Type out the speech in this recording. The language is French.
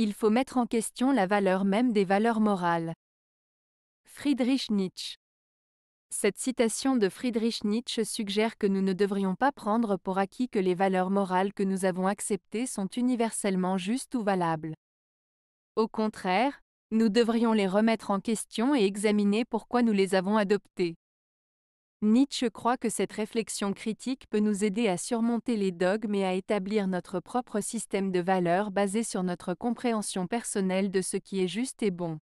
Il faut mettre en question la valeur même des valeurs morales. Friedrich Nietzsche Cette citation de Friedrich Nietzsche suggère que nous ne devrions pas prendre pour acquis que les valeurs morales que nous avons acceptées sont universellement justes ou valables. Au contraire, nous devrions les remettre en question et examiner pourquoi nous les avons adoptées. Nietzsche croit que cette réflexion critique peut nous aider à surmonter les dogmes et à établir notre propre système de valeurs basé sur notre compréhension personnelle de ce qui est juste et bon.